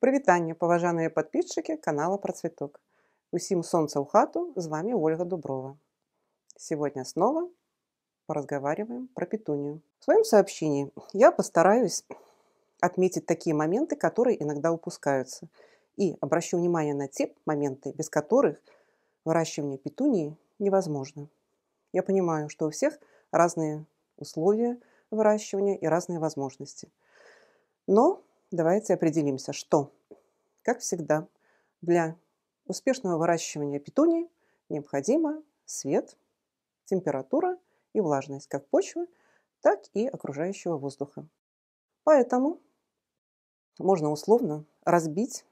Прывітанне паважаныя подписчики канала Про Працвіток. Усім солнца у хату с вами Ольга Дуброва. Сегодня снова поразговариваем про петунию. В своем сообщении я постараюсь отметить такие моменты, которые иногда упускаются, и обращу внимание на те моменты, без которых выращивание петунии невозможно. Я понимаю, что у всех разные условия выращивания и разные возможности. Но давайте определимся, что, как всегда, для успешного выращивания петуний необходимо свет, температура и влажность как почвы, так и окружающего воздуха. Поэтому можно условно разбить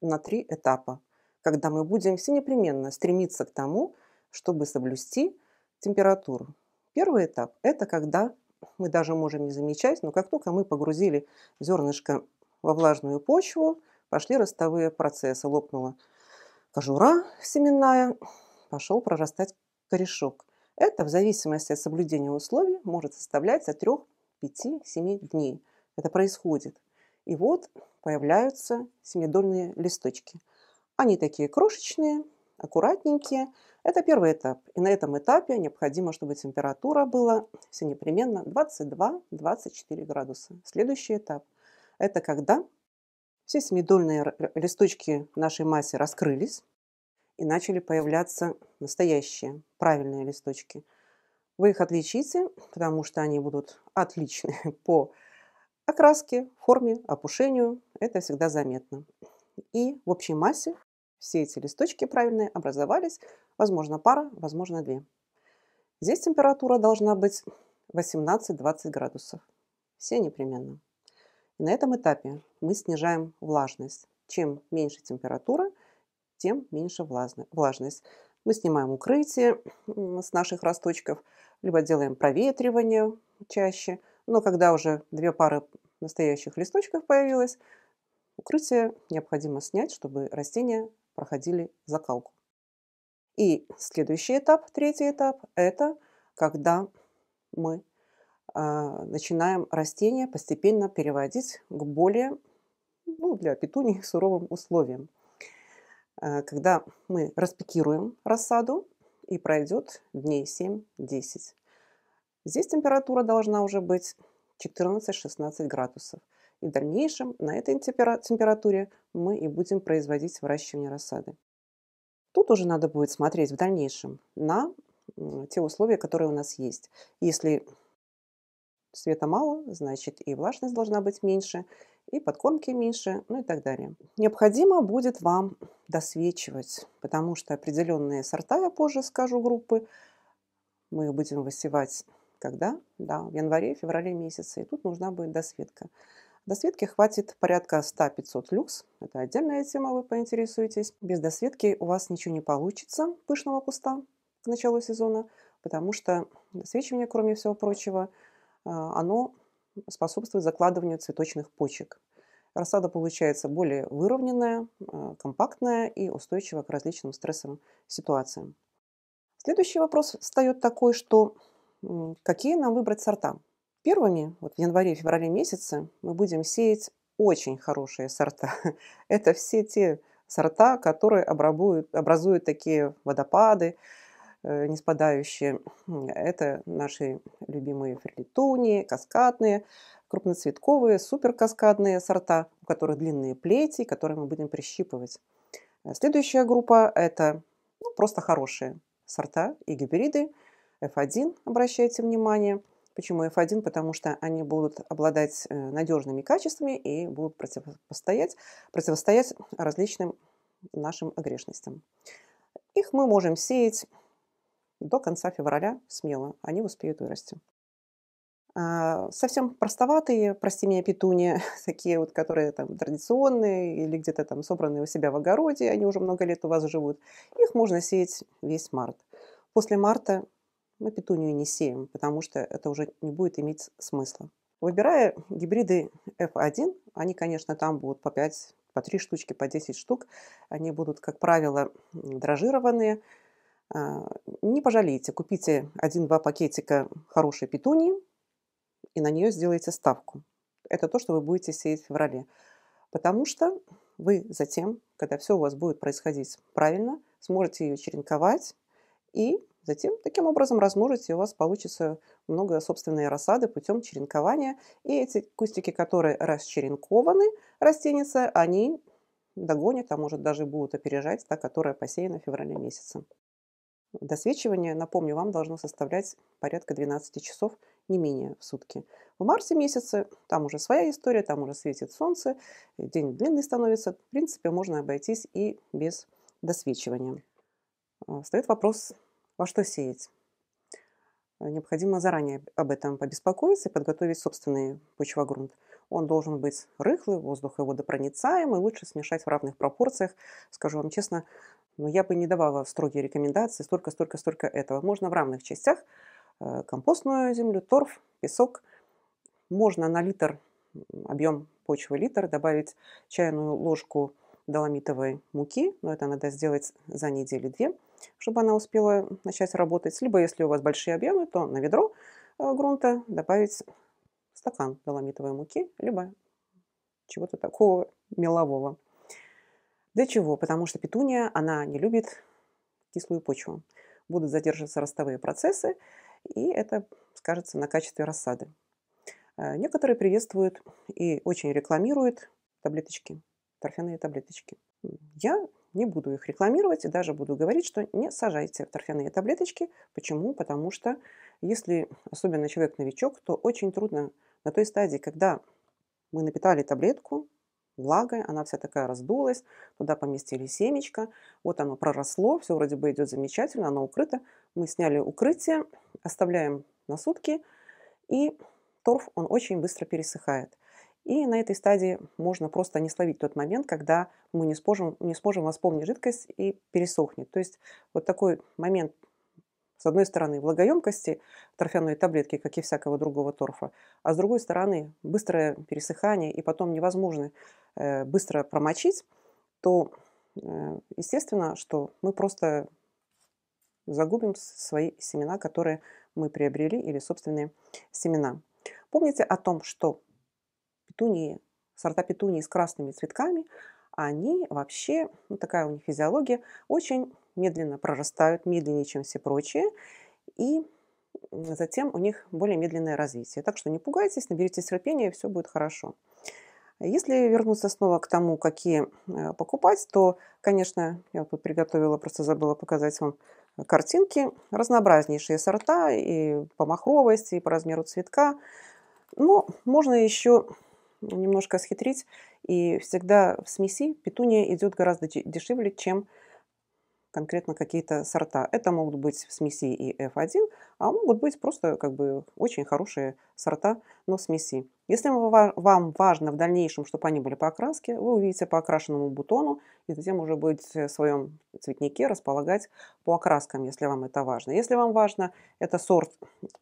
на три этапа, когда мы будем все непременно стремиться к тому, чтобы соблюсти температуру. Первый этап – это когда мы даже можем не замечать, но как только мы погрузили зернышко во влажную почву, пошли ростовые процессы. Лопнула кожура семенная, пошел прорастать корешок. Это в зависимости от соблюдения условий может составлять от 3, 5, 7 дней. Это происходит. И вот появляются семидольные листочки. Они такие крошечные, аккуратненькие. Это первый этап. И на этом этапе необходимо, чтобы температура была все непременно 22-24 градуса. Следующий этап – это когда все семидольные листочки нашей массы раскрылись и начали появляться настоящие, правильные листочки. Вы их отличите, потому что они будут отличны по окраске, форме, опушению. Это всегда заметно. И в общей массе все эти листочки правильные образовались, возможно, пара, возможно, две. Здесь температура должна быть 18-20 градусов. Все непременно. на этом этапе мы снижаем влажность. Чем меньше температура, тем меньше влажность. Мы снимаем укрытие с наших росточков, либо делаем проветривание чаще. Но когда уже две пары настоящих листочков появилось, укрытие необходимо снять, чтобы растение проходили закалку. И следующий этап, третий этап, это когда мы а, начинаем растения постепенно переводить к более, ну, для петуний суровым условиям. А, когда мы распекируем рассаду, и пройдет дней 7-10. Здесь температура должна уже быть 14-16 градусов. И в дальнейшем на этой температуре мы и будем производить выращивание рассады. Тут уже надо будет смотреть в дальнейшем на те условия, которые у нас есть. Если света мало, значит и влажность должна быть меньше, и подкормки меньше, ну и так далее. Необходимо будет вам досвечивать, потому что определенные сорта, я позже скажу, группы, мы будем высевать когда? Да, в январе, феврале месяце, и тут нужна будет досветка. Досветки хватит порядка 100-500 люкс. Это отдельная тема, вы поинтересуетесь. Без досветки у вас ничего не получится пышного куста к началу сезона, потому что досвечивание, кроме всего прочего, э, оно способствует закладыванию цветочных почек. Рассада получается более выровненная, э, компактная и устойчивая к различным стрессовым ситуациям. Следующий вопрос встает такой, что какие нам выбрать сорта? Первыми, вот в январе феврале месяце, мы будем сеять очень хорошие сорта. Это все те сорта, которые образуют, образуют такие водопады, э, не спадающие. Это наши любимые фрилитонии, каскадные, крупноцветковые, суперкаскадные сорта, у которых длинные плети, которые мы будем прищипывать. Э, следующая группа – это ну, просто хорошие сорта и гибриды. F1, обращайте внимание – Почему F1? Потому что они будут обладать э, надежными качествами и будут противостоять, противостоять различным нашим огрешностям. Их мы можем сеять до конца февраля смело, они успеют вырасти. А, совсем простоватые, прости меня, петуни, такие вот, которые там традиционные или где-то там собранные у себя в огороде, они уже много лет у вас живут, их можно сеять весь март. После марта мы петунию не сеем, потому что это уже не будет иметь смысла. Выбирая гибриды F1, они, конечно, там будут по 5, по 3 штучки, по 10 штук. Они будут, как правило, дрожжированные. А, не пожалейте, купите 1-2 пакетика хорошей петунии и на нее сделайте ставку. Это то, что вы будете сеять в феврале. Потому что вы затем, когда все у вас будет происходить правильно, сможете ее черенковать и Затем таким образом размножить, и у вас получится много собственной рассады путем черенкования. И эти кустики, которые расчеренкованы, растеница, они догонят, а может даже будут опережать та, которая посеяна в феврале месяце. Досвечивание, напомню, вам должно составлять порядка 12 часов, не менее в сутки. В марте месяце там уже своя история, там уже светит солнце, день длинный становится. В принципе, можно обойтись и без досвечивания. Э, Стоит вопрос во что сеять. Э, необходимо заранее об этом побеспокоиться и подготовить собственный почвогрунт. Он должен быть рыхлый, воздух и водопроницаемый, лучше смешать в равных пропорциях. Скажу вам честно, но ну, я бы не давала строгие рекомендации, столько, столько, столько этого. Можно в равных частях э, компостную землю, торф, песок. Можно на литр, объем почвы литр, добавить чайную ложку доломитовой муки, но это надо сделать за неделю две чтобы она успела начать работать. Либо, если у вас большие объемы, то на ведро э, грунта добавить стакан доломитовой муки, либо чего-то такого мелового. Для чего? Потому что петуния, она не любит кислую почву. Будут задерживаться ростовые процессы, и это скажется на качестве рассады. Э, некоторые приветствуют и очень рекламируют таблеточки, торфяные таблеточки. Я не буду их рекламировать и даже буду говорить, что не сажайте торфяные таблеточки. Почему? Потому что если особенно человек новичок, то очень трудно на той стадии, когда мы напитали таблетку, влагой, она вся такая раздулась, туда поместили семечко, вот оно проросло, все вроде бы идет замечательно, оно укрыто. Мы сняли укрытие, оставляем на сутки, и торф, он очень быстро пересыхает. И на этой стадии можно просто не словить тот момент, когда мы не сможем, не сможем восполнить жидкость и пересохнет. То есть вот такой момент, с одной стороны, влагоемкости торфяной таблетки, как и всякого другого торфа, а с другой стороны, быстрое пересыхание и потом невозможно э, быстро промочить, то э, естественно, что мы просто загубим свои семена, которые мы приобрели, или собственные семена. Помните о том, что петунии, сорта петунии с красными цветками, они вообще, ну, такая у них физиология, очень медленно прорастают, медленнее, чем все прочие, и затем у них более медленное развитие. Так что не пугайтесь, наберите терпения, все будет хорошо. Если вернуться снова к тому, какие э, покупать, то, конечно, я тут приготовила, просто забыла показать вам картинки, разнообразнейшие сорта и по махровости, и по размеру цветка. Но можно еще немножко схитрить. И всегда в смеси петуния идет гораздо дешевле, чем конкретно какие-то сорта. Это могут быть в смеси и F1, а могут быть просто как бы очень хорошие сорта, но в смеси. Если вам важно в дальнейшем, чтобы они были по окраске, вы увидите по окрашенному бутону, и затем уже будете в своем цветнике располагать по окраскам, если вам это важно. Если вам важно это сорт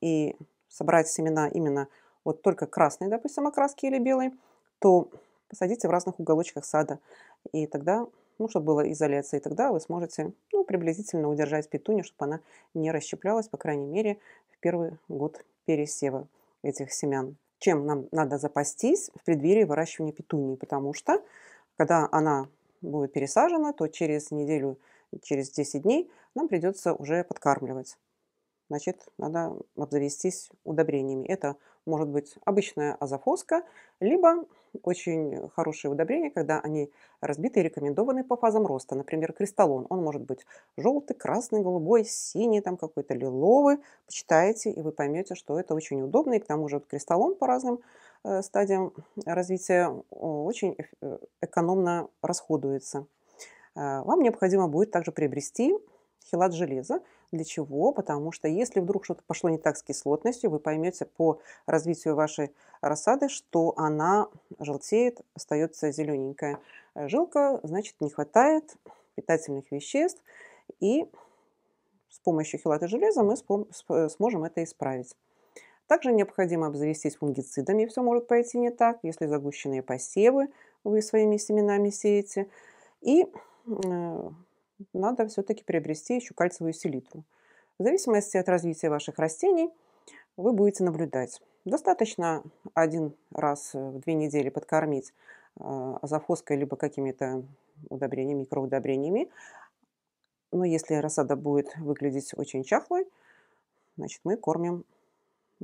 и собрать семена именно вот только красные, допустим, окраски или белые, то посадите в разных уголочках сада. И тогда, ну, чтобы была изоляция, и тогда вы сможете, ну, приблизительно удержать петунью, чтобы она не расщеплялась, по крайней мере, в первый год пересева этих семян. Чем нам надо запастись в преддверии выращивания петунии, потому что, когда она будет пересажена, то через неделю, через 10 дней нам придется уже подкармливать значит, надо обзавестись удобрениями. Это может быть обычная азофоска, либо очень хорошие удобрения, когда они разбиты и рекомендованы по фазам роста. Например, кристаллон. Он может быть желтый, красный, голубой, синий, там какой-то лиловый. почитайте и вы поймете, что это очень удобно. И к тому же вот кристаллон по разным э, стадиям развития очень э, экономно расходуется. Э, вам необходимо будет также приобрести хилат железа. Для чего? Потому что если вдруг что-то пошло не так с кислотностью, вы поймете по развитию вашей рассады, что она желтеет, остается зелененькая жилка, значит не хватает питательных веществ, и с помощью хилата железа мы э, сможем это исправить. Также необходимо обзавестись фунгицидами, все может пойти не так, если загущенные посевы вы своими семенами сеете. И э, надо все-таки приобрести еще кальциевую селитру. В зависимости от развития ваших растений вы будете наблюдать. Достаточно один раз в две недели подкормить азофоской либо какими-то удобрениями, микроудобрениями. Но если рассада будет выглядеть очень чахлой, значит мы кормим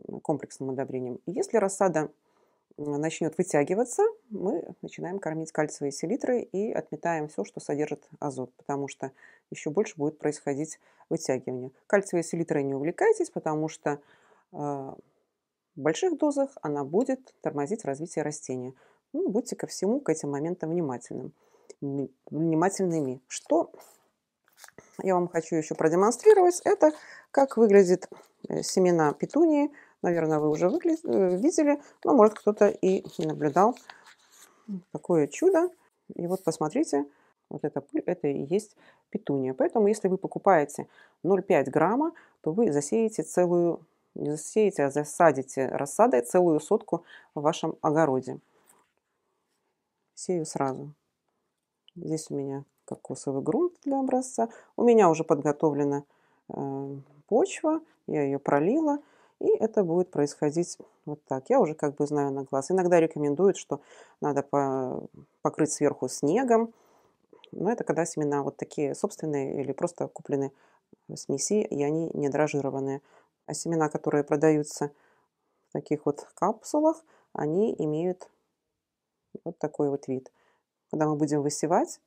ну, комплексным удобрением. Если рассада начнет вытягиваться, мы начинаем кормить кальциевые селитры и отметаем все, что содержит азот, потому что еще больше будет происходить вытягивание. Кальциевые селитры не увлекайтесь, потому что а, в больших дозах она будет тормозить развитие растения. Ну, будьте ко всему, к этим моментам внимательным, внимательными. Что я вам хочу еще продемонстрировать, это как выглядят э, семена петунии – наверное, вы уже э, видели, но, может, кто-то и наблюдал. Такое чудо. И вот посмотрите, вот эта пыль, это и есть петуния. Поэтому, если вы покупаете 0,5 грамма, то вы засеете целую, не засеете, а засадите рассадой целую сотку в вашем огороде. Сею сразу. Здесь у меня кокосовый грунт для образца. У меня уже подготовлена э, почва, я ее пролила. И это будет происходить вот так. Я уже как бы знаю на глаз. Иногда рекомендуют, что надо по покрыть сверху снегом. Но это когда семена вот такие собственные или просто куплены в смеси, и они не дрожжированные. А семена, которые продаются в таких вот капсулах, они имеют вот такой вот вид. Когда мы будем высевать,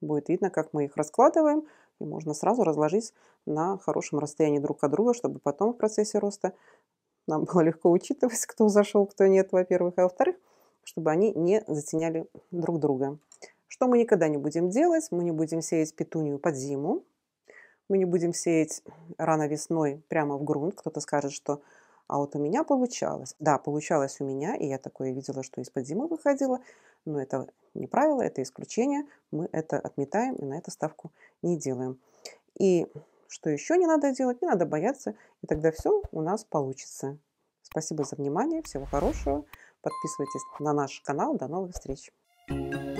будет видно, как мы их раскладываем – и можно сразу разложить на хорошем расстоянии друг от друга, чтобы потом в процессе роста нам было легко учитывать, кто зашел, кто нет, во-первых, а во-вторых, чтобы они не затеняли друг друга. Что мы никогда не будем делать? Мы не будем сеять петунию под зиму, мы не будем сеять рано весной прямо в грунт. Кто-то скажет, что а вот у меня получалось. Да, получалось у меня, и я такое видела, что из-под зимы выходила, но это не правило, это исключение, мы это отметаем и на это ставку не делаем. И что еще не надо делать? Не надо бояться, и тогда все у нас получится. Спасибо за внимание, всего хорошего. Подписывайтесь на наш канал. До новых встреч! thank you